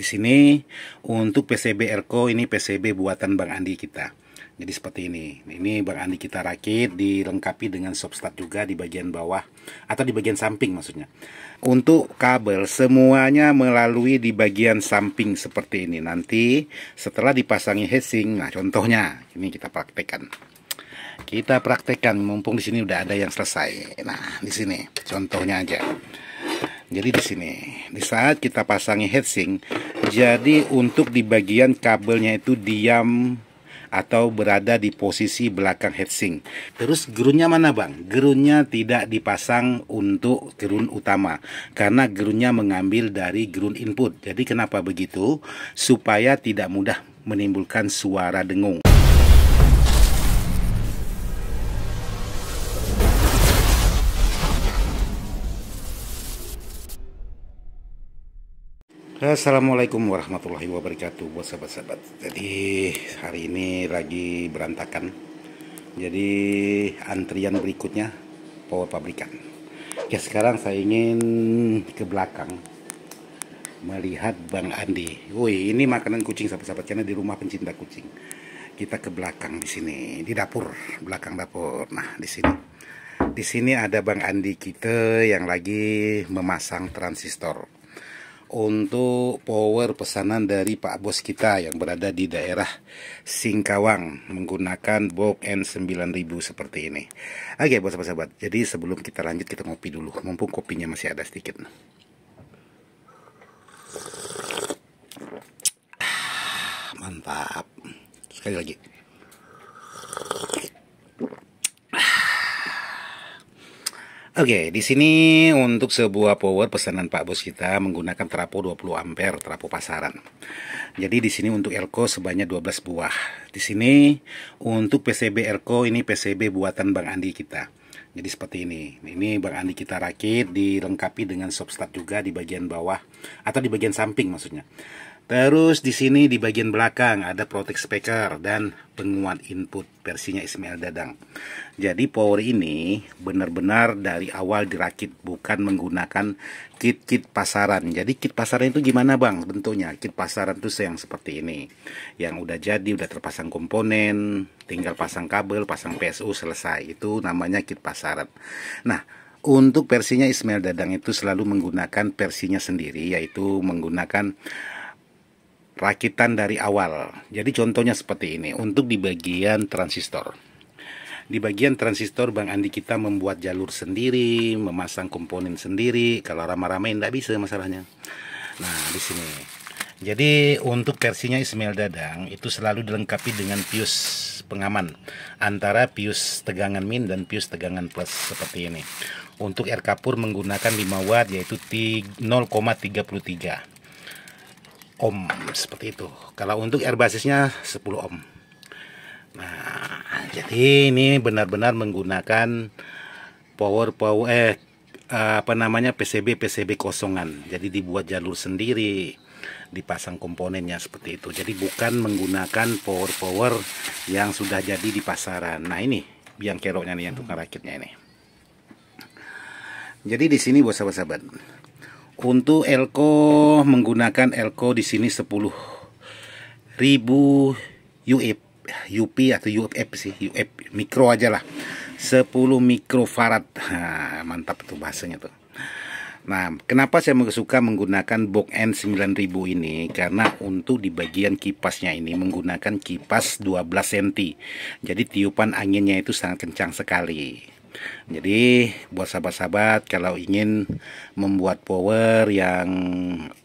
di sini untuk PCB Erco ini PCB buatan Bang Andi kita jadi seperti ini ini Bang Andi kita rakit dilengkapi dengan substrat juga di bagian bawah atau di bagian samping maksudnya untuk kabel semuanya melalui di bagian samping seperti ini nanti setelah dipasangi heatsink, nah contohnya ini kita praktekkan kita praktekkan mumpung di sini udah ada yang selesai nah di sini contohnya aja jadi di sini, di saat kita pasangi heatsink, jadi untuk di bagian kabelnya itu diam atau berada di posisi belakang heatsink. Terus gerunnya mana bang? Gerunnya tidak dipasang untuk gerun utama karena gerunnya mengambil dari gerun input. Jadi kenapa begitu? Supaya tidak mudah menimbulkan suara dengung. Assalamualaikum warahmatullahi wabarakatuh buat sahabat-sahabat. Jadi hari ini lagi berantakan. Jadi antrian berikutnya power pabrikan. Ya sekarang saya ingin ke belakang melihat Bang Andi. Woi ini makanan kucing sahabat-sahabat karena di rumah pencinta kucing. Kita ke belakang di sini di dapur belakang dapur. Nah di sini di sini ada Bang Andi kita yang lagi memasang transistor untuk power pesanan dari Pak Bos kita yang berada di daerah Singkawang menggunakan Box N9000 seperti ini. Oke, bos sahabat. Jadi sebelum kita lanjut kita ngopi dulu, mumpung kopinya masih ada sedikit. Ah, mantap. Sekali lagi. Oke, okay, di sini untuk sebuah power pesanan Pak Bos kita menggunakan trapo 20 ampere, trapo pasaran. Jadi di sini untuk elko sebanyak 12 buah. Di sini untuk PCB elko ini PCB buatan Bang Andi kita. Jadi seperti ini. Ini Bang Andi kita rakit dilengkapi dengan substrat juga di bagian bawah atau di bagian samping maksudnya. Terus di sini di bagian belakang ada protek speaker dan penguat input versinya Ismail Dadang. Jadi power ini benar-benar dari awal dirakit bukan menggunakan kit-kit pasaran. Jadi kit pasaran itu gimana bang bentuknya? Kit pasaran itu yang seperti ini. Yang udah jadi, udah terpasang komponen, tinggal pasang kabel, pasang PSU, selesai. Itu namanya kit pasaran. Nah, untuk versinya Ismail Dadang itu selalu menggunakan versinya sendiri yaitu menggunakan rakitan dari awal. Jadi contohnya seperti ini untuk di bagian transistor. Di bagian transistor Bang Andi kita membuat jalur sendiri, memasang komponen sendiri. Kalau rame ramain tidak bisa masalahnya. Nah, di sini. Jadi untuk versinya Ismail Dadang itu selalu dilengkapi dengan pius pengaman antara pius tegangan min dan pius tegangan plus seperti ini. Untuk air kapur menggunakan 5 watt yaitu 0,33 ohm seperti itu kalau untuk air basisnya 10 ohm nah jadi ini benar-benar menggunakan power power eh apa namanya PCB PCB kosongan jadi dibuat jalur sendiri dipasang komponennya seperti itu jadi bukan menggunakan power power yang sudah jadi di pasaran nah ini biang keroknya nih yang tukang rakitnya ini jadi di sini buat sahabat-sahabat untuk elko menggunakan elko di sini 10 ribu UF e UP atau UF e sih UF e mikro aja lah 10 mikrofarad nah, mantap tuh bahasanya tuh Nah, kenapa saya suka menggunakan box N9000 ini? Karena untuk di bagian kipasnya ini menggunakan kipas 12 cm. Jadi tiupan anginnya itu sangat kencang sekali. Jadi buat sahabat-sahabat kalau ingin membuat power yang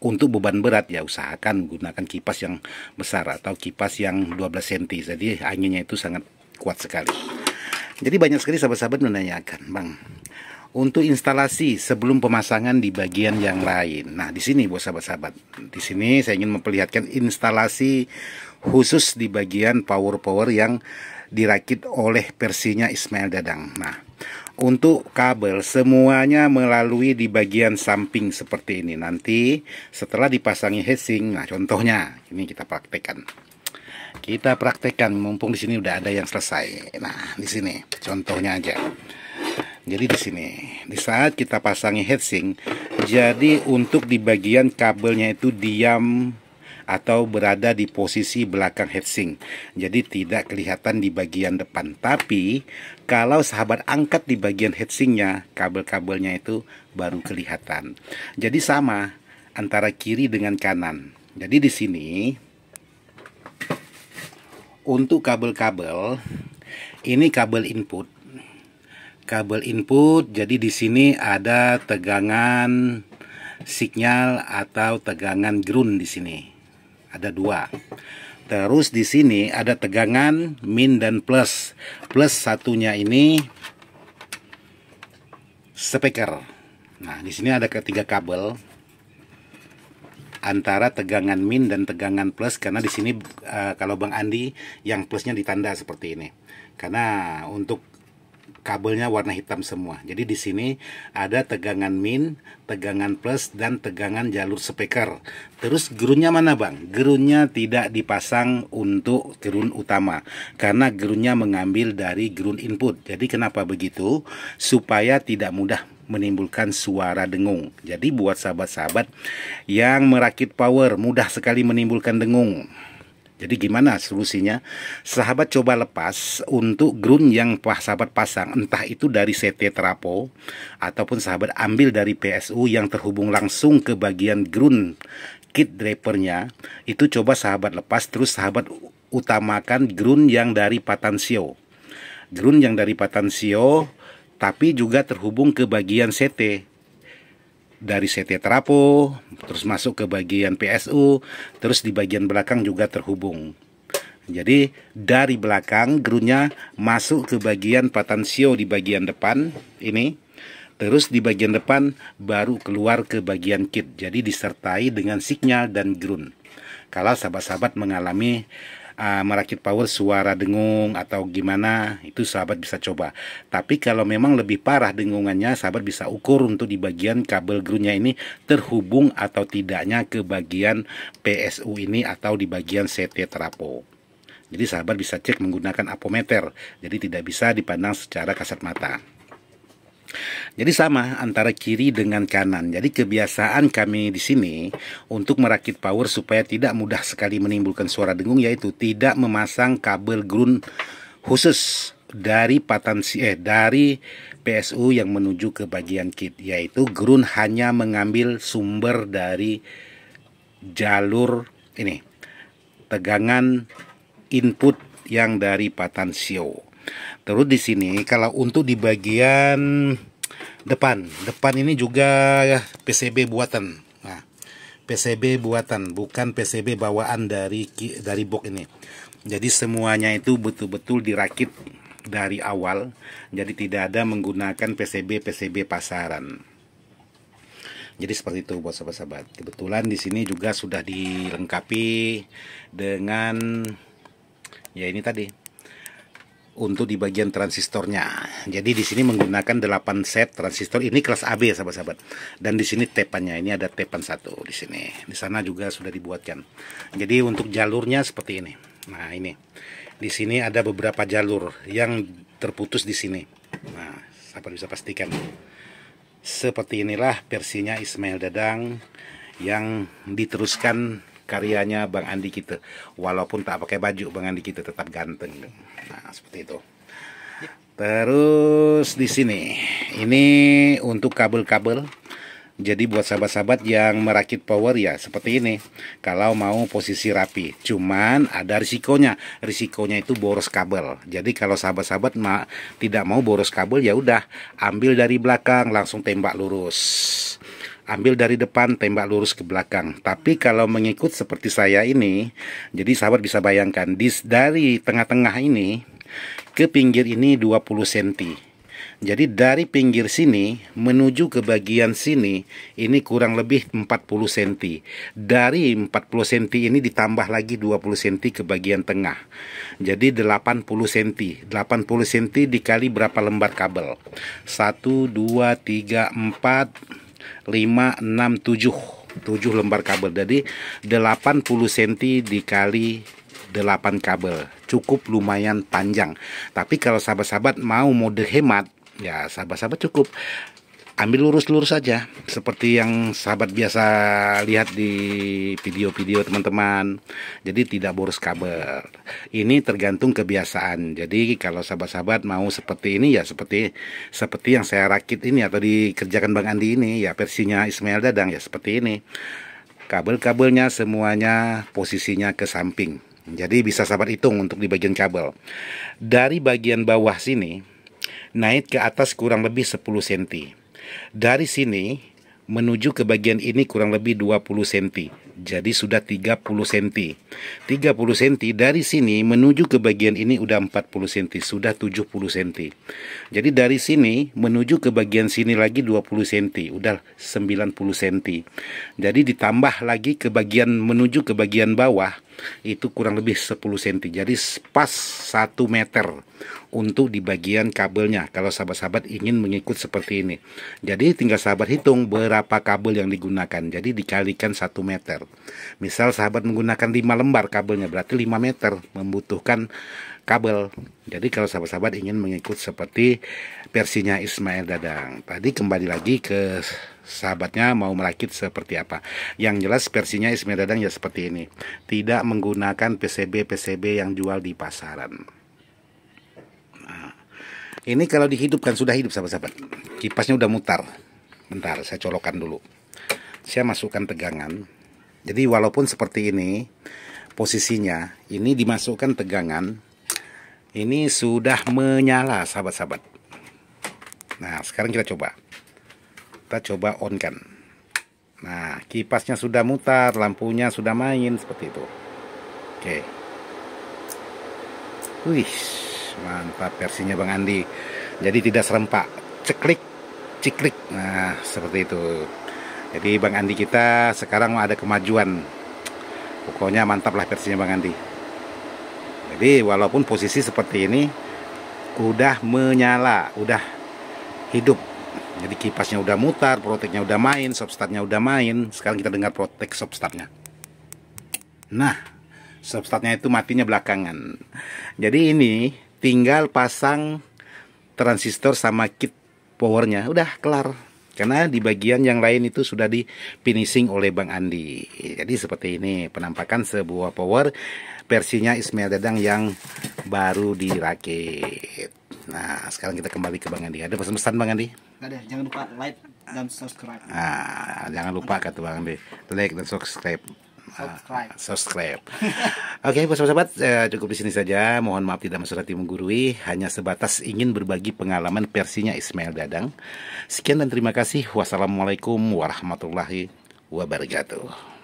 untuk beban berat ya usahakan gunakan kipas yang besar atau kipas yang 12 cm. Jadi anginnya itu sangat kuat sekali. Jadi banyak sekali sahabat-sahabat menanyakan, Bang, untuk instalasi sebelum pemasangan di bagian yang lain. Nah, di sini buat sahabat-sahabat, di sini saya ingin memperlihatkan instalasi khusus di bagian power-power yang dirakit oleh versinya Ismail Dadang. Nah, untuk kabel semuanya melalui di bagian samping seperti ini. Nanti setelah dipasangi heatsink nah contohnya ini kita praktekkan. Kita praktekkan mumpung di sini udah ada yang selesai. Nah, di sini contohnya aja. Jadi di sini, di saat kita pasangi heatsink jadi untuk di bagian kabelnya itu diam atau berada di posisi belakang heatsink, Jadi tidak kelihatan di bagian depan. Tapi kalau sahabat angkat di bagian heatsinknya, kabel-kabelnya itu baru kelihatan. Jadi sama antara kiri dengan kanan. Jadi di sini untuk kabel-kabel ini kabel input kabel input. Jadi di sini ada tegangan sinyal atau tegangan ground di sini ada dua. Terus di sini ada tegangan min dan plus. Plus satunya ini speaker. Nah, di sini ada ketiga kabel antara tegangan min dan tegangan plus karena di sini eh, kalau Bang Andi yang plusnya ditanda seperti ini. Karena untuk kabelnya warna hitam semua. Jadi di sini ada tegangan min, tegangan plus, dan tegangan jalur speaker. Terus gerunnya mana bang? Gerunnya tidak dipasang untuk gerun utama. Karena gerunnya mengambil dari gerun input. Jadi kenapa begitu? Supaya tidak mudah menimbulkan suara dengung. Jadi buat sahabat-sahabat yang merakit power mudah sekali menimbulkan dengung. Jadi gimana solusinya? Sahabat coba lepas untuk ground yang sahabat pasang, entah itu dari CT Trapo ataupun sahabat ambil dari PSU yang terhubung langsung ke bagian ground kit drapernya. Itu coba sahabat lepas terus sahabat utamakan ground yang dari Patansio. Ground yang dari Patansio tapi juga terhubung ke bagian CT dari CT trapo terus masuk ke bagian PSU terus di bagian belakang juga terhubung jadi dari belakang gerunya masuk ke bagian potensio di bagian depan ini terus di bagian depan baru keluar ke bagian kit jadi disertai dengan signal dan ground kalau sahabat-sahabat mengalami uh, ah, merakit power suara dengung atau gimana itu sahabat bisa coba tapi kalau memang lebih parah dengungannya sahabat bisa ukur untuk di bagian kabel grunya ini terhubung atau tidaknya ke bagian PSU ini atau di bagian CT trapo jadi sahabat bisa cek menggunakan apometer jadi tidak bisa dipandang secara kasat mata jadi sama antara kiri dengan kanan. Jadi kebiasaan kami di sini untuk merakit power supaya tidak mudah sekali menimbulkan suara dengung yaitu tidak memasang kabel ground khusus dari patensi eh dari PSU yang menuju ke bagian kit yaitu ground hanya mengambil sumber dari jalur ini tegangan input yang dari patensio. Terus di sini kalau untuk di bagian depan depan ini juga ya, PCB buatan nah, PCB buatan bukan PCB bawaan dari dari box ini jadi semuanya itu betul-betul dirakit dari awal jadi tidak ada menggunakan PCB PCB pasaran jadi seperti itu buat sahabat-sahabat kebetulan di sini juga sudah dilengkapi dengan ya ini tadi untuk di bagian transistornya. Jadi di sini menggunakan 8 set transistor ini kelas AB ya sahabat-sahabat. Dan di sini tepannya ini ada tepan satu di sini. Di sana juga sudah dibuatkan. Jadi untuk jalurnya seperti ini. Nah, ini. Di sini ada beberapa jalur yang terputus di sini. Nah, sahabat bisa pastikan. Seperti inilah versinya Ismail Dadang yang diteruskan karyanya Bang Andi kita walaupun tak pakai baju Bang Andi kita tetap ganteng nah seperti itu terus di sini ini untuk kabel-kabel jadi buat sahabat-sahabat yang merakit power ya seperti ini kalau mau posisi rapi cuman ada risikonya risikonya itu boros kabel jadi kalau sahabat-sahabat ma tidak mau boros kabel ya udah ambil dari belakang langsung tembak lurus ambil dari depan tembak lurus ke belakang tapi kalau mengikut seperti saya ini jadi sahabat bisa bayangkan di, dari tengah-tengah ini ke pinggir ini 20 cm jadi dari pinggir sini menuju ke bagian sini ini kurang lebih 40 cm. Dari 40 cm ini ditambah lagi 20 cm ke bagian tengah. Jadi 80 cm. 80 cm dikali berapa lembar kabel? 1 2 3 4 5, 6, 7 7 lembar kabel jadi 80 cm dikali 8 kabel cukup lumayan panjang tapi kalau sahabat-sahabat mau mode hemat ya sahabat-sahabat cukup ambil lurus-lurus saja seperti yang sahabat biasa lihat di video-video teman-teman jadi tidak boros kabel ini tergantung kebiasaan jadi kalau sahabat-sahabat mau seperti ini ya seperti seperti yang saya rakit ini atau dikerjakan Bang Andi ini ya versinya Ismail Dadang ya seperti ini kabel-kabelnya semuanya posisinya ke samping jadi bisa sahabat hitung untuk di bagian kabel dari bagian bawah sini naik ke atas kurang lebih 10 cm dari sini menuju ke bagian ini kurang lebih 20 cm. Jadi sudah 30 cm. 30 cm dari sini menuju ke bagian ini udah 40 cm, sudah 70 cm. Jadi dari sini menuju ke bagian sini lagi 20 cm, udah 90 cm. Jadi ditambah lagi ke bagian menuju ke bagian bawah itu kurang lebih 10 cm jadi pas 1 meter untuk di bagian kabelnya kalau sahabat-sahabat ingin mengikut seperti ini jadi tinggal sahabat hitung berapa kabel yang digunakan jadi dikalikan 1 meter misal sahabat menggunakan 5 lembar kabelnya berarti 5 meter membutuhkan kabel jadi kalau sahabat-sahabat ingin mengikut seperti versinya Ismail Dadang tadi kembali lagi ke sahabatnya mau merakit seperti apa. Yang jelas versinya Ismail Dadang ya seperti ini. Tidak menggunakan PCB-PCB yang jual di pasaran. Nah, ini kalau dihidupkan sudah hidup sahabat-sahabat. Kipasnya udah mutar. Bentar, saya colokan dulu. Saya masukkan tegangan. Jadi walaupun seperti ini posisinya, ini dimasukkan tegangan. Ini sudah menyala sahabat-sahabat. Nah, sekarang kita coba kita coba on kan nah kipasnya sudah mutar lampunya sudah main seperti itu oke wih mantap versinya Bang Andi jadi tidak serempak ceklik ciklik nah seperti itu jadi Bang Andi kita sekarang ada kemajuan pokoknya mantap lah versinya Bang Andi jadi walaupun posisi seperti ini udah menyala udah hidup jadi kipasnya udah mutar, proteknya udah main, substratnya udah main. Sekarang kita dengar protek substratnya. Nah, substratnya itu matinya belakangan. Jadi ini tinggal pasang transistor sama kit powernya, udah kelar. Karena di bagian yang lain itu sudah di finishing oleh Bang Andi. Jadi seperti ini penampakan sebuah power versinya Ismail Dadang yang baru dirakit. Nah, sekarang kita kembali ke Bang Andi. Ada pesan-pesan Bang Andi? Nah, jangan lupa like dan subscribe. Ah, jangan lupa kata Bang de, Like dan subscribe. Subscribe. Uh, subscribe. Oke, okay, sahabat-sahabat, uh, eh, cukup di sini saja. Mohon maaf tidak maksud hati menggurui, hanya sebatas ingin berbagi pengalaman versinya Ismail Dadang. Sekian dan terima kasih. Wassalamualaikum warahmatullahi wabarakatuh.